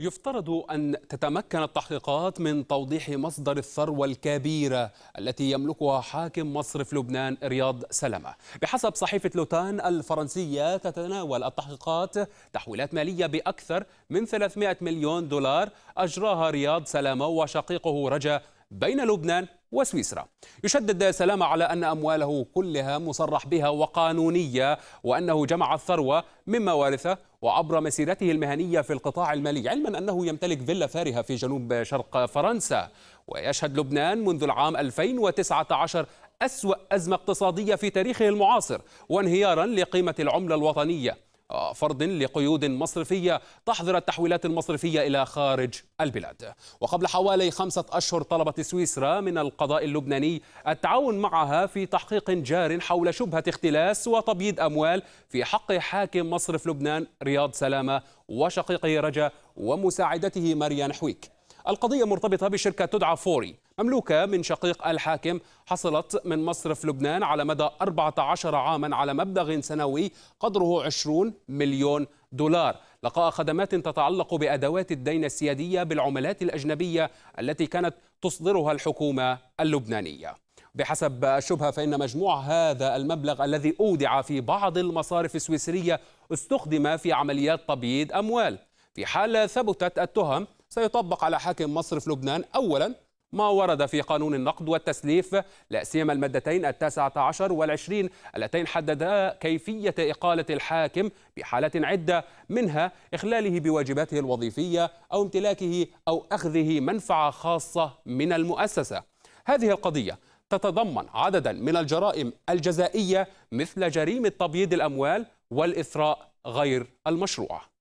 يفترض أن تتمكن التحقيقات من توضيح مصدر الثروة الكبيرة التي يملكها حاكم مصرف لبنان رياض سلامة بحسب صحيفة لوتان الفرنسية تتناول التحقيقات تحويلات مالية بأكثر من 300 مليون دولار أجراها رياض سلامة وشقيقه رجا بين لبنان وسويسرا يشدد سلامة على أن أمواله كلها مصرح بها وقانونية وأنه جمع الثروة من موارثه وعبر مسيرته المهنية في القطاع المالي علما أنه يمتلك فيلا فارهة في جنوب شرق فرنسا ويشهد لبنان منذ العام 2019 أسوأ أزمة اقتصادية في تاريخه المعاصر وانهيارا لقيمة العملة الوطنية فرض لقيود مصرفية تحظر التحويلات المصرفية إلى خارج البلاد وقبل حوالي خمسة أشهر طلبت سويسرا من القضاء اللبناني التعاون معها في تحقيق جار حول شبهة اختلاس وتبييض أموال في حق حاكم مصرف لبنان رياض سلامة وشقيقه رجا ومساعدته مريان حويك القضية مرتبطة بشركة تدعى فوري مملوكة من شقيق الحاكم حصلت من مصرف لبنان على مدى 14 عاما على مبلغ سنوي قدره 20 مليون دولار لقاء خدمات تتعلق بأدوات الدين السيادية بالعملات الأجنبية التي كانت تصدرها الحكومة اللبنانية بحسب الشبهة فإن مجموع هذا المبلغ الذي أودع في بعض المصارف السويسرية استخدم في عمليات تبييض أموال في حال ثبتت التهم سيطبق على حاكم مصرف لبنان أولا ما ورد في قانون النقد والتسليف لا سيما المادتين التاسعة عشر والعشرين اللتين حددا كيفية إقالة الحاكم بحالات عدة منها إخلاله بواجباته الوظيفية أو امتلاكه أو أخذه منفعة خاصة من المؤسسة هذه القضية تتضمن عددا من الجرائم الجزائية مثل جريمة تبييض الأموال والإثراء غير المشروع